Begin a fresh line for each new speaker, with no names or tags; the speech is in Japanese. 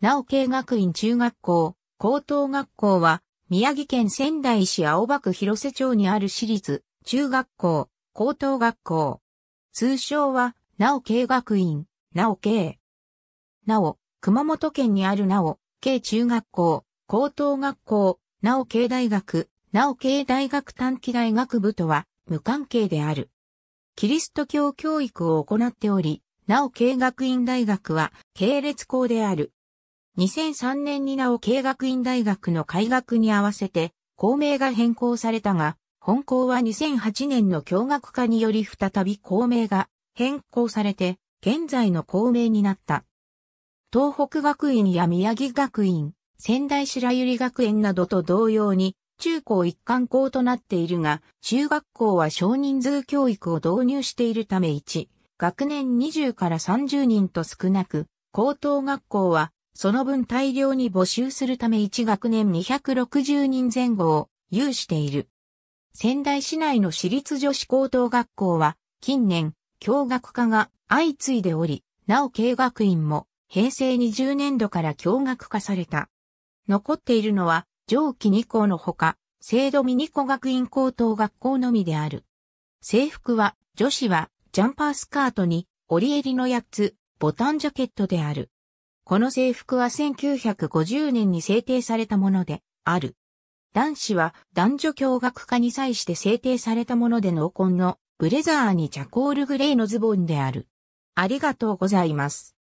なお慶学院中学校、高等学校は、宮城県仙台市青葉区広瀬町にある私立、中学校、高等学校。通称は、なお慶学院、なお慶。なお、熊本県にあるなお、慶中学校、高等学校、なお慶大学、なお慶大学短期大学部とは、無関係である。キリスト教教育を行っており、なお慶学院大学は、系列校である。2003年に名を慶学院大学の開学に合わせて、校名が変更されたが、本校は2008年の教学化により再び校名が変更されて、現在の校名になった。東北学院や宮城学院、仙台白百合学園などと同様に、中高一貫校となっているが、中学校は少人数教育を導入しているため1、学年20から30人と少なく、高等学校はその分大量に募集するため1学年260人前後を有している。仙台市内の私立女子高等学校は、近年、教学科が相次いでおり、なお経学院も平成20年度から教学化された。残っているのは、上記2校のほか、制度ミニ子学院高等学校のみである。制服は、女子は、ジャンパースカートに、折り襟のやつ、ボタンジャケットである。この制服は1950年に制定されたものである。男子は男女共学化に際して制定されたもので濃紺のブレザーにチャコールグレーのズボンである。ありがとうございます。